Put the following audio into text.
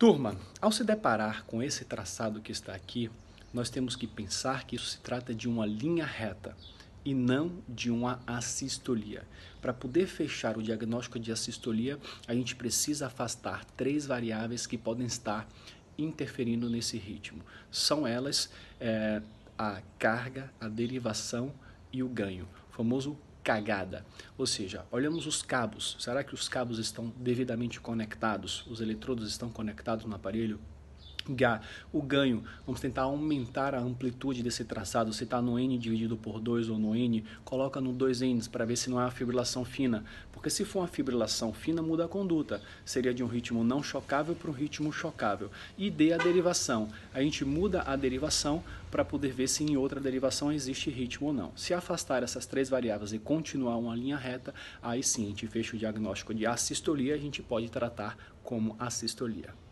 Turma, ao se deparar com esse traçado que está aqui, nós temos que pensar que isso se trata de uma linha reta e não de uma assistolia. Para poder fechar o diagnóstico de assistolia, a gente precisa afastar três variáveis que podem estar interferindo nesse ritmo. São elas é, a carga, a derivação e o ganho, famoso cagada. Ou seja, olhamos os cabos. Será que os cabos estão devidamente conectados? Os eletrodos estão conectados no aparelho? o ganho, vamos tentar aumentar a amplitude desse traçado, se está no N dividido por 2 ou no N, coloca no 2Ns para ver se não é uma fibrilação fina, porque se for uma fibrilação fina, muda a conduta, seria de um ritmo não chocável para um ritmo chocável, e D a derivação, a gente muda a derivação para poder ver se em outra derivação existe ritmo ou não. Se afastar essas três variáveis e continuar uma linha reta, aí sim a gente fecha o diagnóstico de assistolia, a gente pode tratar como assistolia.